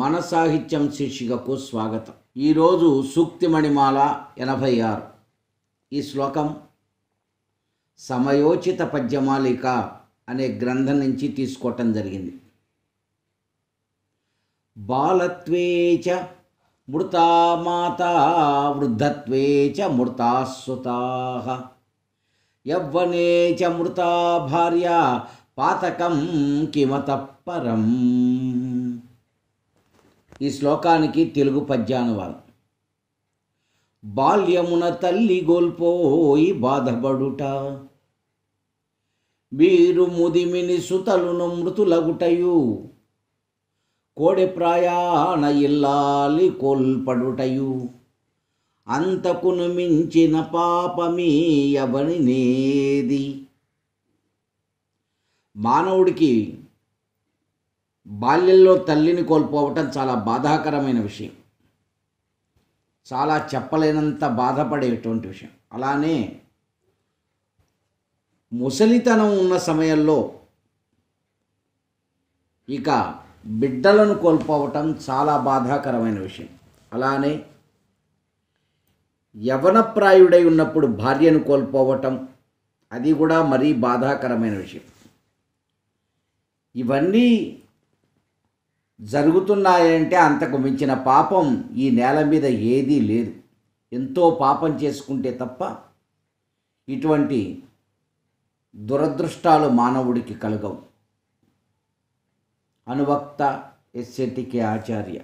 మన సాహిత్యం శీర్షికకు స్వాగతం ఈరోజు సూక్తిమణిమాల ఎనభై ఆరు ఈ శ్లోకం సమయోచిత పద్యమాలిక అనే గ్రంథం నుంచి తీసుకోవటం జరిగింది బాలత్వే చ మృతమాత వృద్ధత్వే చ యవ్వనే చ మృతా భార్య పాతకం కిమత పరం ఈ శ్లోకానికి తెలుగు పద్యానువాదం బాల్యమున తల్లి గోల్పోయి బాధపడుట వీరు ముదిమిని సుతలును మృతులగుటయు కోడి ప్రయాణ ఇల్లాలి కోల్పడుటయు అంతకును మించిన పాపమీయవని నేది మానవుడికి బాల్యంలో తల్లిని కోల్పోవటం చాలా బాధాకరమైన విషయం చాలా చెప్పలేనంత బాధపడేటువంటి విషయం అలానే ముసలితనం ఉన్న సమయంలో ఇక బిడ్డలను కోల్పోవటం చాలా బాధాకరమైన విషయం అలానే యవనప్రాయుడై ఉన్నప్పుడు భార్యను కోల్పోవటం అది కూడా మరీ బాధాకరమైన విషయం ఇవన్నీ జరుగుతున్నాయంటే అంతకు మించిన పాపం ఈ నేల మీద ఏదీ లేదు ఎంతో పాపం చేసుకుంటే తప్ప ఇటువంటి దురదృష్టాలు మానవుడికి కలగవు అనువక్త ఎస్ఎటికే ఆచార్య